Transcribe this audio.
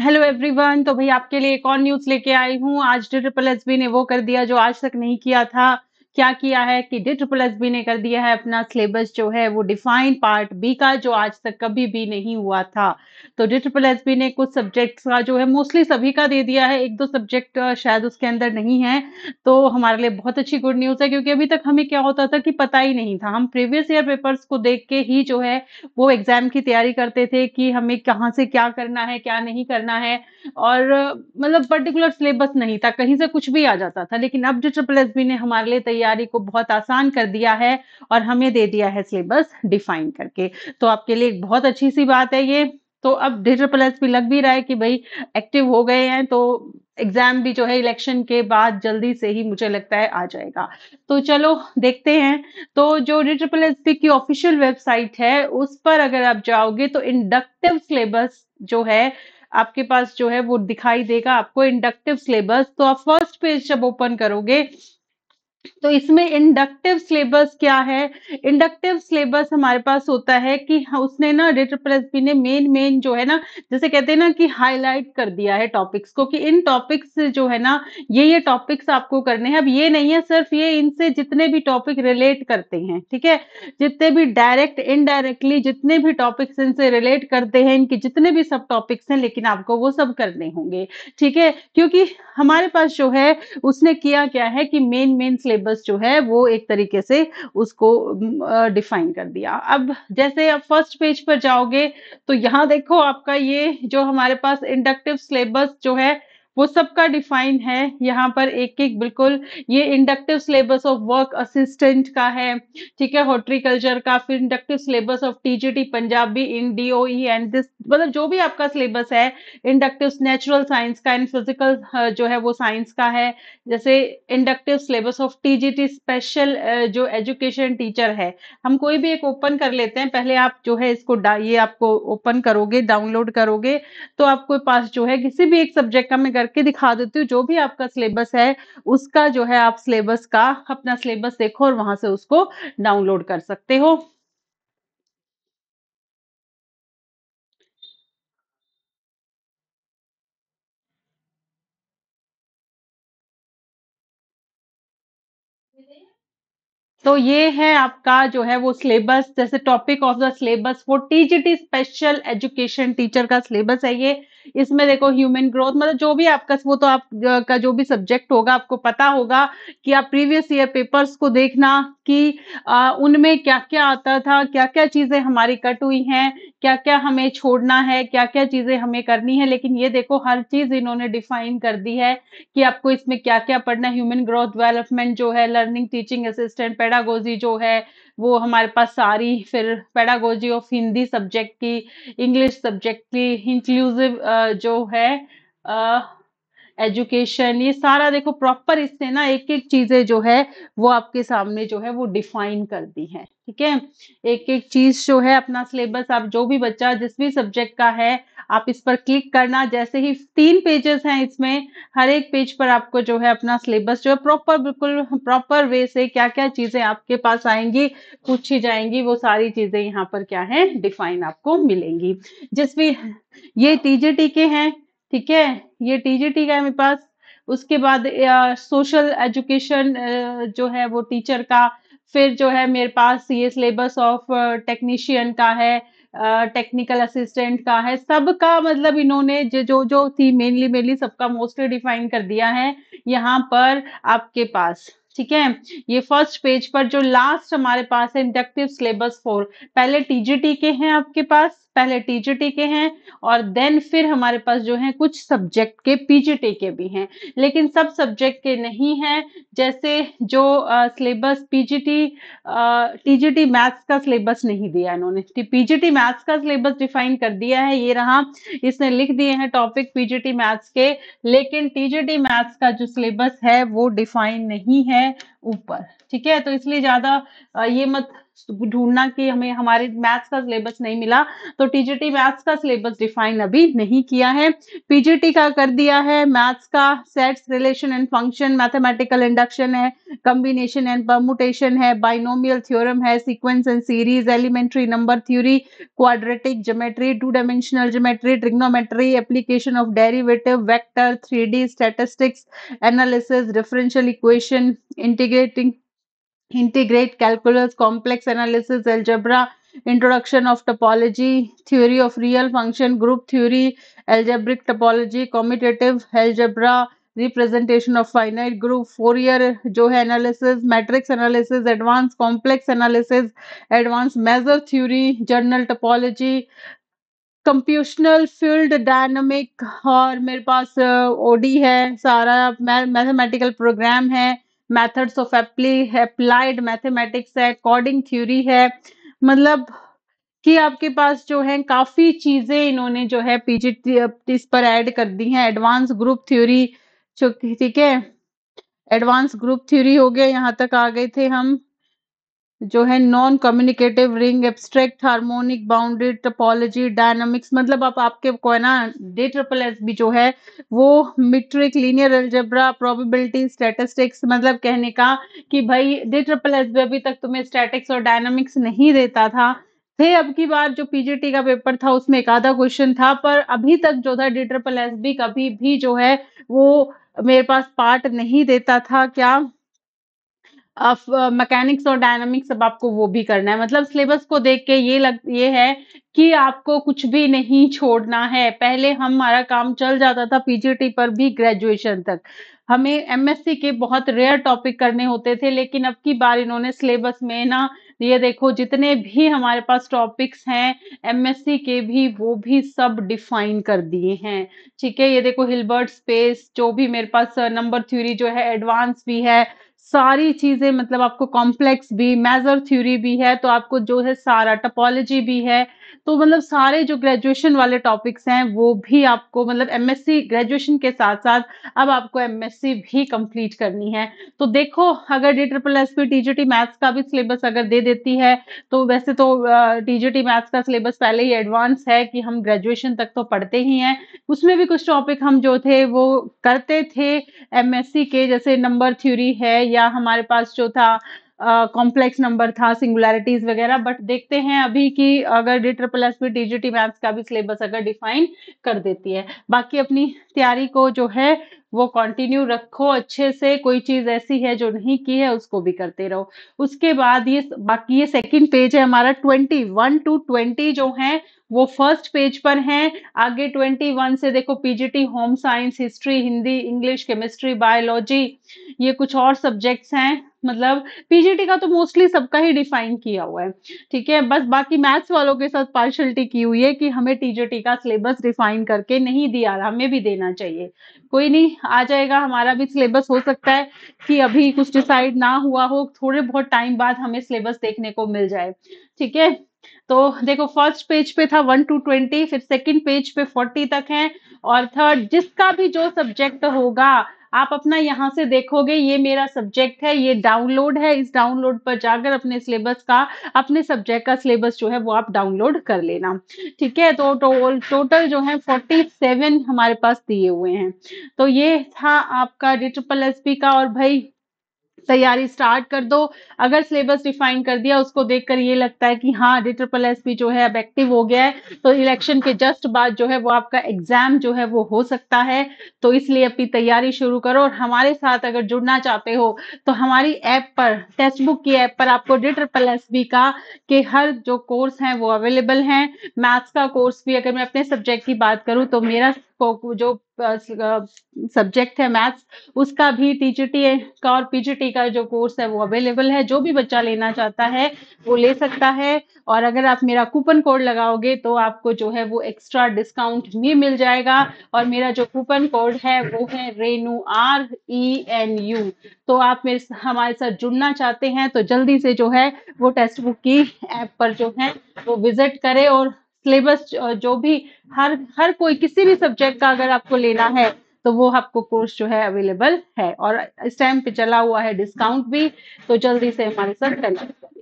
Hello everyone तो भाई आपके लिए एक और न्यूज़ लेके आई हूँ। आज ट्रिपल एस बी ने वो कर दिया जो आज तक नहीं किया था। क्या किया है कि डी ट्रिपल एस बी ने कर दिया है अपना सिलेबस जो है वो डिफाइन पार्ट बी का जो आज तक कभी भी नहीं हुआ था तो डी ट्रिपल एस बी ने कुछ सब्जेक्ट्स का जो है मोस्टली सभी का दे दिया है एक दो सब्जेक्ट शायद उसके अंदर नहीं है तो हमारे लिए बहुत अच्छी गुड न्यूज़ है क्योंकि अभी तक हमें क्या होता था कि पता ही नहीं था हम प्रीवियस ईयर पेपर्स को देख के ही जो है वो एग्ज़ाम की तैयारी करते थे कि हमें कहाँ से क्या करना है क्या नहीं करना है और मतलब पर्टिकुलर सिलेबस नहीं था कहीं से कुछ भी आ जाता था लेकिन अब डी ट्रिपल एस बी ने हमारे लिए तैयार तैयारी को बहुत आसान कर दिया है और हमें दे दिया है सिलेबस डिफाइन करके तो आपके लिए एक बहुत अच्छी सी बात है ये तो अब डिजिटल प्लस भी लग भी रहा है कि भाई एक्टिव हो गए हैं तो एग्जाम भी जो है इलेक्शन के बाद जल्दी से ही मुझे लगता है आ जाएगा तो चलो देखते हैं तो जो डिजिटल प्लस की ऑफिशियल वेबसाइट है उस पर अगर आप जाओगे तो इंडक्टिव सिलेबस जो है आपके पास जो है वो दिखाई देगा आपको इंडक्टिव सिलेबस तो आप फर्स्ट पेज जब ओपन करोगे तो इसमें इंडक्टिव सिलेबस क्या है इंडक्टिव सिलेबस हमारे पास होता है कि हाँ, उसने ना रिटरप्रेसपी ने मेन मेन जो है ना जैसे कहते हैं ना कि हाईलाइट कर दिया है टॉपिक्स को कि इन टॉपिक्स जो है ना ये ये टॉपिक्स आपको करने हैं अब ये नहीं है सिर्फ ये इनसे जितने भी टॉपिक रिलेट करते हैं ठीक है जितने भी डायरेक्ट इनडायरेक्टली जितने भी टॉपिक्स इनसे रिलेट करते हैं इनके जितने भी सब टॉपिक्स हैं लेकिन आपको वो सब करने होंगे ठीक है क्योंकि हमारे पास जो है उसने किया क्या है कि मेन मेन सिलेबस सिलेबस जो है वो एक तरीके से उसको डिफाइन कर दिया अब जैसे आप फर्स्ट पेज पर जाओगे तो यहाँ देखो आपका ये जो हमारे पास इंडक्टिव सिलेबस जो है वो सबका डिफाइन है यहाँ पर एक एक बिल्कुल ये inductive syllabus of work assistant का है ठीक है हॉर्टिकल्चर का फिर inductive syllabus of TGT Punjabi in ओ एंड दिस मतलब जो भी आपका सिलेबस है इंडक्टिव नेचुरल साइंस का एंड फिजिकल जो है वो साइंस का है जैसे inductive syllabus of TGT special जो एजुकेशन टीचर है हम कोई भी एक ओपन कर लेते हैं पहले आप जो है इसको ये आपको ओपन करोगे डाउनलोड करोगे तो आपके पास जो है किसी भी एक सब्जेक्ट का मैं करके दिखा देती हूँ जो भी आपका सिलेबस है उसका जो है आप सिलेबस का अपना सिलेबस देखो और वहां से उसको डाउनलोड कर सकते हो तो ये है आपका जो है वो सिलेबस जैसे टॉपिक ऑफ द सिलेबस वो टीजीटी स्पेशल एजुकेशन टीचर का सिलेबस है ये इसमें देखो ह्यूमन ग्रोथ मतलब जो भी आपका वो तो आप का जो भी सब्जेक्ट होगा आपको पता होगा कि आप प्रीवियस ईयर पेपर्स को देखना कि उनमें क्या क्या आता था क्या क्या चीजें हमारी कट हुई हैं क्या क्या हमें छोड़ना है क्या क्या चीजें हमें करनी है लेकिन ये देखो हर चीज इन्होंने डिफाइन कर दी है कि आपको इसमें क्या क्या पढ़ना ह्यूमन ग्रोथ डेवलपमेंट जो है लर्निंग टीचिंग असिस्टेंट पेडागोजी जो है वो हमारे पास सारी फिर पेडागोजी ऑफ हिंदी सब्जेक्ट की इंग्लिश सब्जेक्ट की इंक्लूसिव जो है एजुकेशन ये सारा देखो प्रॉपर इसने ना एक एक चीजें जो है वो आपके सामने जो है वो डिफाइन कर दी है ठीक है एक एक चीज जो है अपना सिलेबस आप जो भी बच्चा जिस भी सब्जेक्ट का है आप इस पर क्लिक करना जैसे ही तीन पेजेस हैं इसमें हर एक पेज पर आपको जो है अपना सिलेबस जो है प्रॉपर बिल्कुल प्रॉपर वे से क्या क्या चीजें आपके पास आएंगी पूछी जाएंगी वो सारी चीजें यहाँ पर क्या है डिफाइन आपको मिलेंगी जिस भी ये टीजे टीके हैं ठीक है ये टीजीटी का है मेरे पास उसके बाद सोशल एजुकेशन जो है वो टीचर का फिर जो है मेरे पास ये सिलेबस ऑफ टेक्नीशियन का है टेक्निकल असिस्टेंट का है सबका मतलब इन्होंने जो जो थी मेनली मेनली सबका मोस्टली डिफाइन कर दिया है यहाँ पर आपके पास ठीक है ये फर्स्ट पेज पर जो लास्ट हमारे पास है इंडक्टिव सिलेबस फोर पहले टीजीटी के हैं आपके पास पहले टीजीटी के हैं और देन फिर हमारे पास जो है कुछ सब्जेक्ट के पीजीटी के भी हैं लेकिन सब सब्जेक्ट के नहीं हैं जैसे जो सिलेबस पीजीटी टीजीटी मैथ्स का सिलेबस नहीं दिया इन्होंने पीजीटी मैथ्स का सिलेबस डिफाइन कर दिया है ये रहा इसने लिख दिए हैं टॉपिक पीजीटी मैथ्स के लेकिन टीजीटी मैथ्स का जो सिलेबस है वो डिफाइन नहीं है है ऊपर ठीक है तो इसलिए ज्यादा ये मत ढूंढना कि हमें हमारे मैथ्स का सिलेबस नहीं मिला तो टीजीटी मैथ्स का सिलेबस डिफाइन अभी नहीं किया है पीजीटी का कर दिया है मैथ्स का sets relation and function mathematical induction है कॉम्बिनेशन एंड परमुटेशन है बाइनोमियल थ्योरम है sequence and series elementary number theory quadratic geometry two dimensional geometry trigonometry application of derivative vector three statistics analysis differential equation integrating integrate calculus, complex analysis, algebra, introduction of topology, theory of real function, group theory, algebraic topology, commutative algebra, representation of finite group four year जो है analysis matrix analysis advance complex analysis advance measure theory general topology computational field dynamic और मेरे पास ओडी है सारा mathematical program है methods of applied mathematics है अकॉर्डिंग थ्योरी है मतलब कि आपके पास जो है काफी चीजें इन्होंने जो है पीजी इस पर ऐड कर दी हैं एडवांस ग्रुप थ्योरी ठीक है एडवांस ग्रुप थ्योरी हो गया यहाँ तक आ गए थे हम जो है non communicative ring abstract harmonic bounded topology dynamics मतलब आप आपके को है ना डे ट्रिपल एस भी जो है वो metric linear algebra probability statistics मतलब कहने का कि भाई डे ट्रिपल एस भी अभी तक तुम्हें स्टैटिक्स और डायनामिक्स नहीं देता था थे अब की बार जो पीजीटी का पेपर था उसमें एक आधा क्वेश्चन था पर अभी तक जो था डी ट्रिपल एस भी कभी भी जो है वो मेरे पास पार्ट नहीं देता था क्या अफ मैकेनिक्स uh, और डायनामिक्स अब आपको वो भी करना है मतलब सिलेबस को देख के ये लग ये है कि आपको कुछ भी नहीं छोड़ना है पहले हमारा काम चल जाता था पीजीटी पर भी ग्रेजुएशन तक हमें एमएससी के बहुत रेयर टॉपिक करने होते थे लेकिन अब की बार इन्होंने सिलेबस में ना ये देखो जितने भी हमारे पास टॉपिक्स हैं एमएससी के भी वो भी सब डिफाइन कर दिए हैं ठीक है ये देखो हिलबर्ट स्पेस जो भी मेरे पास नंबर uh, थ्योरी जो है एडवांस भी है सारी चीजें मतलब आपको कॉम्प्लेक्स भी मेजर थ्योरी भी है तो आपको जो है सारा टपोलॉजी भी है तो मतलब सारे जो ग्रेजुएशन वाले टॉपिक्स हैं वो भी आपको मतलब एमएससी ग्रेजुएशन के साथ साथ अब आपको एमएससी भी कंप्लीट करनी है तो देखो अगर D triple S P TGT maths का भी सिलेबस अगर दे देती है तो वैसे तो टीजीटी मैथ्स का सिलेबस पहले ही एडवांस है कि हम ग्रेजुएशन तक तो पढ़ते ही हैं उसमें भी कुछ टॉपिक हम जो थे वो करते थे एमएससी के जैसे नंबर थ्योरी है या हमारे पास जो था कॉम्प्लेक्स नंबर था सिंगुलैरिटीज वगैरह बट देखते हैं अभी कि अगर D triple S P D maths का भी सिलेबस अगर डिफाइन कर देती है बाकी अपनी तैयारी को जो है वो कंटिन्यू रखो अच्छे से कोई चीज ऐसी है जो नहीं की है उसको भी करते रहो उसके बाद ये बाकी ये सेकंड पेज है हमारा ट्वेंटी वन टू ट्वेंटी जो है वो फर्स्ट पेज पर है आगे ट्वेंटी वन से देखो PGT home science history Hindi English chemistry biology ये कुछ और सब्जेक्ट्स हैं मतलब पीजीटी का तो मोस्टली सबका ही डिफाइन किया हुआ है ठीक है बस बाकी मैथ्स वालों के साथ पार्शलिटी की हुई है कि हमें टीजीटी का सिलेबस डिफाइन करके नहीं दिया हमें भी देना चाहिए कोई नहीं आ जाएगा हमारा भी सिलेबस हो सकता है कि अभी कुछ डिसाइड ना हुआ हो थोड़े बहुत टाइम बाद हमें सिलेबस देखने को मिल जाए ठीक है तो देखो फर्स्ट पेज पे था वन टू ट्वेंटी फिर सेकंड पेज पे फोर्टी तक है और थर्ड जिसका भी जो सब्जेक्ट होगा आप अपना यहाँ से देखोगे ये मेरा सब्जेक्ट है ये डाउनलोड है इस डाउनलोड पर जाकर अपने सिलेबस का अपने सब्जेक्ट का सिलेबस जो है वो आप डाउनलोड कर लेना ठीक है तो टोटल तो, तो, जो है फोर्टी सेवन हमारे पास दिए हुए हैं तो ये था आपका डी ट्रिपल एस का और भाई तैयारी स्टार्ट कर दो अगर सिलेबस डिफाइन कर दिया उसको देखकर ये लगता है कि हाँ डी ट्रिपल एस भी जो है अब एक्टिव हो गया है तो इलेक्शन के जस्ट बाद जो है वो आपका एग्जाम जो है वो हो सकता है तो इसलिए अपनी तैयारी शुरू करो और हमारे साथ अगर जुड़ना चाहते हो तो हमारी ऐप पर टेक्स्ट बुक की ऐप पर आपको डी ट्रिपल एस बी का के हर जो कोर्स है वो अवेलेबल है मैथ्स का कोर्स भी अगर मैं अपने सब्जेक्ट की बात करूँ तो मेरा जो सब्जेक्ट uh, है मैथ्स उसका भी टीजीटी का और पीजीटी का जो कोर्स है वो अवेलेबल है जो भी बच्चा लेना चाहता है वो ले सकता है और अगर आप मेरा कूपन कोड लगाओगे तो आपको जो है वो एक्स्ट्रा डिस्काउंट भी मिल जाएगा और मेरा जो कूपन कोड है वो है Renu R E N U तो आप मेरे हमारे साथ जुड़ना चाहते हैं तो जल्दी से जो है वो टेक्स्ट बुक की ऐप पर जो है वो विजिट करें और सिलेबस जो भी हर हर कोई किसी भी सब्जेक्ट का अगर आपको लेना है तो वो आपको कोर्स जो है अवेलेबल है और इस टाइम पे चला हुआ है डिस्काउंट भी तो जल्दी से हमारे साथ कनेक्ट